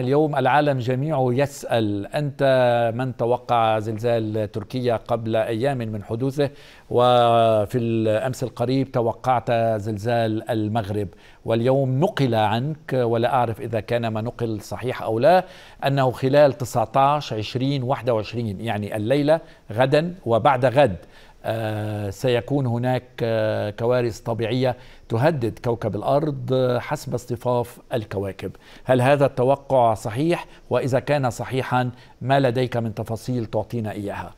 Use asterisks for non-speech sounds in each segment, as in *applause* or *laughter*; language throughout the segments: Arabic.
اليوم العالم جميعه يسأل أنت من توقع زلزال تركيا قبل أيام من حدوثه وفي الأمس القريب توقعت زلزال المغرب واليوم نقل عنك ولا أعرف إذا كان ما نقل صحيح أو لا أنه خلال 19 20 21 يعني الليلة غدا وبعد غد آه، سيكون هناك آه، كوارث طبيعيه تهدد كوكب الارض آه، حسب اصطفاف الكواكب هل هذا التوقع صحيح واذا كان صحيحا ما لديك من تفاصيل تعطينا اياها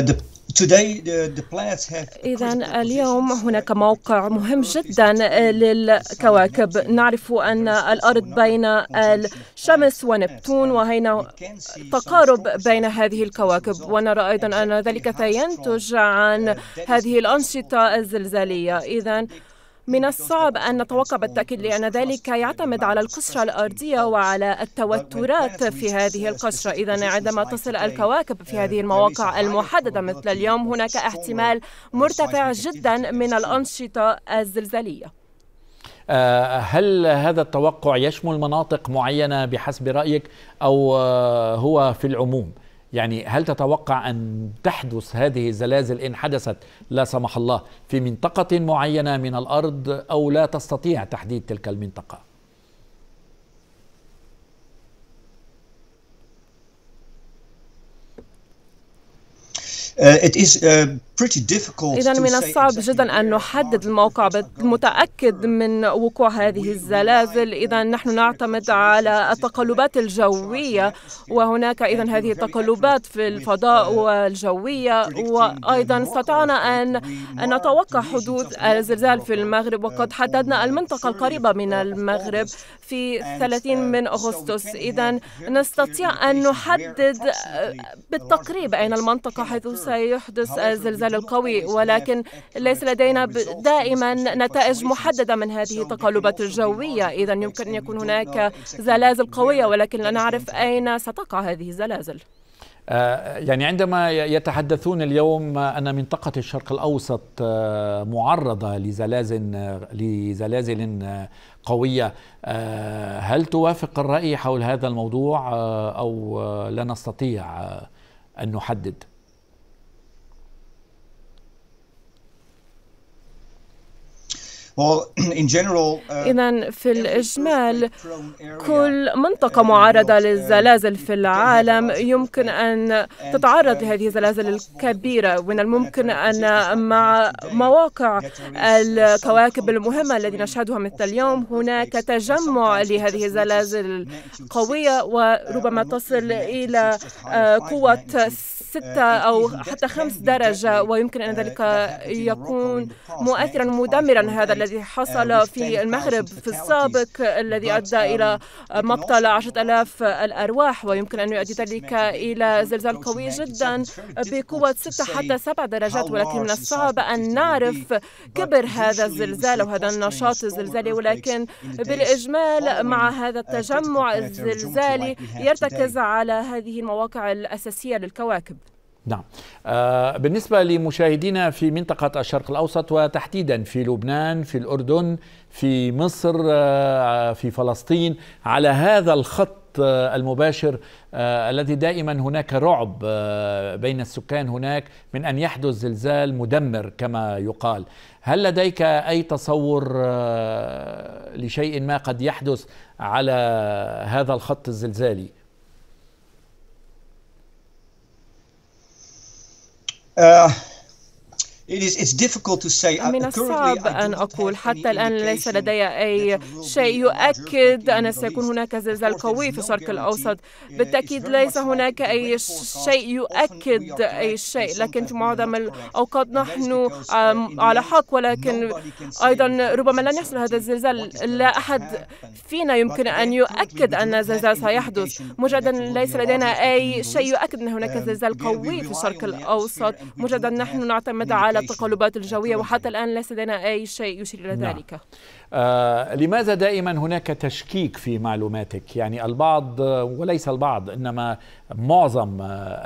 دب إذا اليوم هناك موقع مهم جدا للكواكب نعرف أن الأرض بين الشمس ونبتون وهنا تقارب بين هذه الكواكب ونرى أيضا أن ذلك سينتج عن هذه الأنشطة الزلزالية إذا من الصعب أن نتوقع بالتأكيد لأن ذلك يعتمد على القشرة الأرضية وعلى التوترات في هذه القشرة إذا عندما تصل الكواكب في هذه المواقع المحددة مثل اليوم هناك احتمال مرتفع جدا من الأنشطة الزلزالية آه، هل هذا التوقع يشمل مناطق معينة بحسب رأيك أو آه، هو في العموم؟ يعني هل تتوقع أن تحدث هذه الزلازل إن حدثت لا سمح الله في منطقة معينة من الأرض أو لا تستطيع تحديد تلك المنطقة؟ uh, it is uh, إذا من الصعب جدا أن نحدد الموقع متأكد من وقوع هذه الزلازل إذا نحن نعتمد على التقلبات الجوية وهناك إذا هذه التقلبات في الفضاء uh, والجوية وأيضا استطعنا أن نتوقع حدوث الزلزال في المغرب uh, وقد حددنا المنطقة القريبة من المغرب في 30 uh, من أغسطس إذا نستطيع أن نحدد بالتقريب أين المنطقة حيث سيحدث الزلزال الرجال القوي ولكن ليس لدينا دائما نتائج محددة من هذه التقلبات الجوية إذا يمكن أن يكون هناك زلازل قوية ولكن لا نعرف أين ستقع هذه الزلازل آه، يعني عندما يتحدثون اليوم أن منطقة الشرق الأوسط آه، معرضة لزلازل لزلازل قوية آه، هل توافق الرأي حول هذا الموضوع أو لا نستطيع أن نحدد؟ *clears throat* Uh, إذا في الإجمال كل uh, منطقة معرضة للزلازل في العالم يمكن أن uh, تتعرض لهذه الزلازل الكبيرة ومن الممكن أن مع مواقع الكواكب المهمة التي نشهدها مثل اليوم هناك تجمع لهذه الزلازل القوية وربما تصل إلى آه، قوة ستة أو حتى خمس درجة ويمكن أن ذلك يكون مؤثرا مدمرا هذا الذي حصل آه، في المغرب في السابق الذي أدى إلى مقتل عشرة ألاف الأرواح ويمكن أن يؤدي ذلك إلى زلزال قوي جدا بقوة ستة حتى سبع درجات ولكن من الصعب أن نعرف كبر هذا الزلزال أو هذا النشاط الزلزالي ولكن بالإجمال مع هذا uh, التجمع الزلزالي يرتكز على هذه المواقع الأساسية للكواكب نعم آه، بالنسبة لمشاهدينا في منطقة الشرق الأوسط وتحديدا في لبنان في الأردن في مصر آه، في فلسطين على هذا الخط آه، المباشر الذي دائما هناك رعب بين السكان هناك من ان يحدث زلزال مدمر كما يقال هل لديك اي تصور لشيء ما قد يحدث على هذا الخط الزلزالي Uh, Uh, من الصعب أن أقول حتى الآن ليس لدي أي uh, شيء يؤكد أن سيكون هناك um, زلزال قوي في الشرق الأوسط بالتأكيد ليس هناك أي شيء يؤكد أي شيء لكن في معظم الأوقات نحن على حق ولكن أيضا ربما لن يحصل هذا الزلزال لا أحد فينا يمكن أن يؤكد أن زلزال سيحدث مجردا ليس لدينا أي شيء يؤكد أن هناك زلزال قوي في الشرق الأوسط مجردا نحن نعتمد على على التقلبات الجوية وحتى الآن ليس لدينا أي شيء يشير إلى نعم. ذلك آه لماذا دائما هناك تشكيك في معلوماتك يعني البعض وليس البعض إنما معظم آه،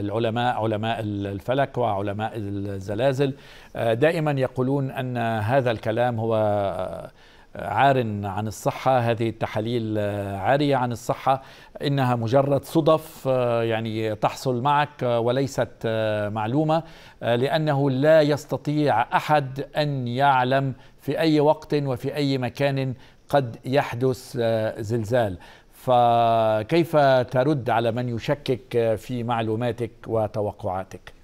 العلماء علماء الفلك وعلماء الزلازل آه، دائما يقولون أن هذا الكلام هو آه، عار عن الصحة هذه التحاليل عارية عن الصحة إنها مجرد صدف آه، يعني تحصل معك آه، وليست آه، معلومة لأنه لا يستطيع أحد أن يعلم في أي وقت وفي أي مكان قد يحدث زلزال فكيف ترد على من يشكك في معلوماتك وتوقعاتك؟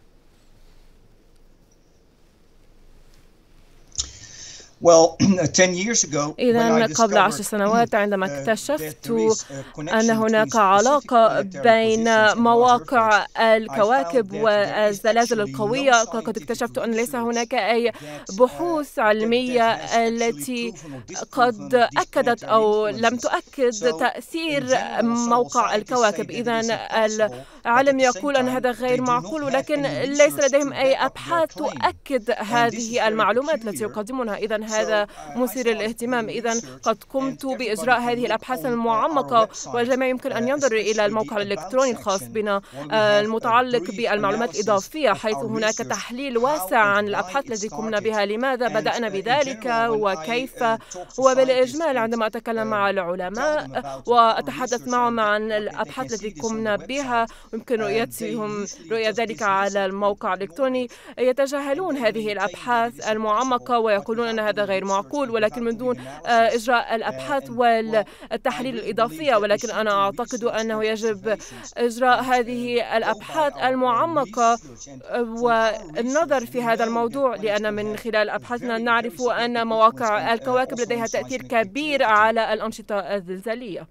*clears throat* إذا قبل عشر سنوات عندما uh, اكتشفت أن هناك علاقة بين مواقع الكواكب والزلازل القوية قد اكتشفت أن ليس هناك أي uh, بحوث علمية التي قد أكدت أو لم تؤكد تأثير موقع الكواكب إذا العلم يقول أن هذا غير معقول ولكن ليس لديهم أي أبحاث تؤكد هذه المعلومات التي يقدمونها إذا هذا مثير للاهتمام إذا قد قمت بإجراء هذه الأبحاث المعمقة والجميع يمكن أن ينظر إلى الموقع الإلكتروني الخاص بنا آه، المتعلق بالمعلومات الإضافية حيث هناك تحليل واسع عن الأبحاث التي قمنا بها لماذا بدأنا بذلك وكيف وبالإجمال عندما أتكلم مع العلماء وأتحدث معهم عن الأبحاث التي قمنا بها يمكن رؤيتهم رؤية ذلك على الموقع الإلكتروني يتجاهلون هذه الأبحاث المعمقة ويقولون أن هذا هذا غير معقول ولكن من دون آه، إجراء الأبحاث والتحاليل الإضافية ولكن أنا أعتقد أنه يجب إجراء هذه الأبحاث المعمقة آه، والنظر في هذا الموضوع لأن من خلال أبحاثنا نعرف أن مواقع الكواكب لديها تأثير كبير على الأنشطة الزلزالية